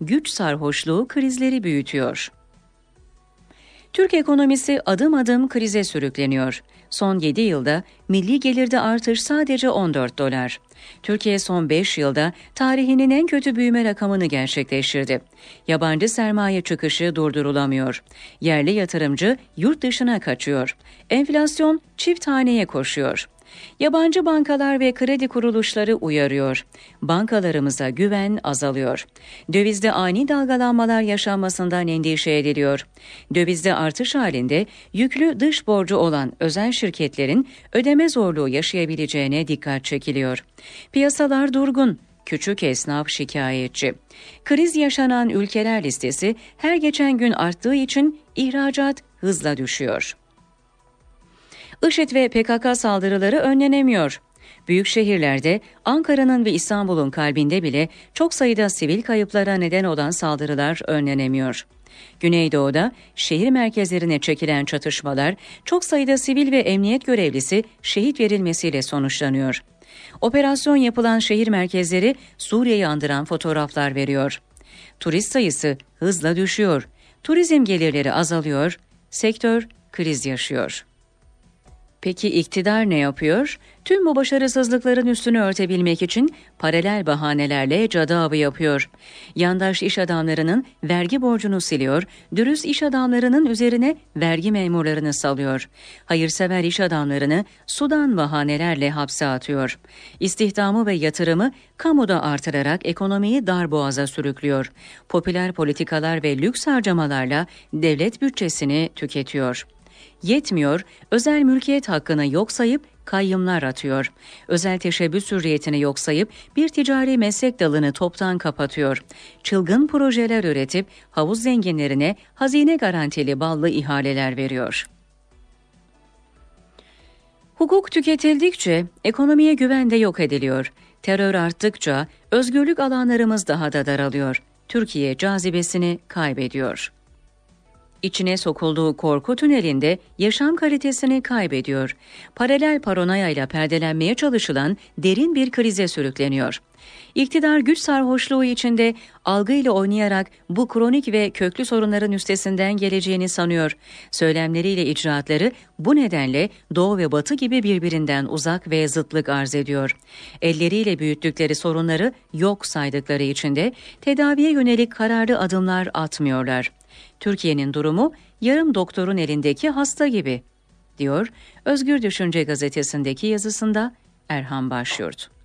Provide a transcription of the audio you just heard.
güç sarhoşluğu krizleri büyütüyor. Türk ekonomisi adım adım krize sürükleniyor. Son 7 yılda milli gelirde artış sadece 14 dolar. Türkiye son 5 yılda tarihinin en kötü büyüme rakamını gerçekleştirdi. Yabancı sermaye çıkışı durdurulamıyor. Yerli yatırımcı yurt dışına kaçıyor. Enflasyon çift haneye koşuyor. Yabancı bankalar ve kredi kuruluşları uyarıyor. Bankalarımıza güven azalıyor. Dövizde ani dalgalanmalar yaşanmasından endişe ediliyor. Dövizde artış halinde yüklü dış borcu olan özel şirketlerin ödeme zorluğu yaşayabileceğine dikkat çekiliyor. Piyasalar durgun, küçük esnaf şikayetçi. Kriz yaşanan ülkeler listesi her geçen gün arttığı için ihracat hızla düşüyor. IŞİD ve PKK saldırıları önlenemiyor. Büyük şehirlerde Ankara'nın ve İstanbul'un kalbinde bile çok sayıda sivil kayıplara neden olan saldırılar önlenemiyor. Güneydoğu'da şehir merkezlerine çekilen çatışmalar çok sayıda sivil ve emniyet görevlisi şehit verilmesiyle sonuçlanıyor. Operasyon yapılan şehir merkezleri Suriye'yi andıran fotoğraflar veriyor. Turist sayısı hızla düşüyor. Turizm gelirleri azalıyor. Sektör kriz yaşıyor. Peki iktidar ne yapıyor? Tüm bu başarısızlıkların üstünü örtebilmek için paralel bahanelerle cadı avı yapıyor. Yandaş iş adamlarının vergi borcunu siliyor, dürüst iş adamlarının üzerine vergi memurlarını salıyor. Hayırsever iş adamlarını sudan bahanelerle hapse atıyor. İstihdamı ve yatırımı kamuda artırarak ekonomiyi dar boğaza sürüklüyor. Popüler politikalar ve lüks harcamalarla devlet bütçesini tüketiyor. Yetmiyor, özel mülkiyet hakkını yok sayıp kayyımlar atıyor. Özel teşebbüs hürriyetini yok sayıp bir ticari meslek dalını toptan kapatıyor. Çılgın projeler üretip havuz zenginlerine hazine garantili ballı ihaleler veriyor. Hukuk tüketildikçe ekonomiye güven de yok ediliyor. Terör arttıkça özgürlük alanlarımız daha da daralıyor. Türkiye cazibesini kaybediyor. İçine sokulduğu korku tünelinde yaşam kalitesini kaybediyor. Paralel paranoya ile perdelenmeye çalışılan derin bir krize sürükleniyor. İktidar güç sarhoşluğu içinde algıyla oynayarak bu kronik ve köklü sorunların üstesinden geleceğini sanıyor. Söylemleriyle icraatları bu nedenle doğu ve batı gibi birbirinden uzak ve zıtlık arz ediyor. Elleriyle büyüttükleri sorunları yok saydıkları için de tedaviye yönelik kararlı adımlar atmıyorlar. Türkiye'nin durumu yarım doktorun elindeki hasta gibi, diyor Özgür Düşünce gazetesindeki yazısında Erhan Başyurt.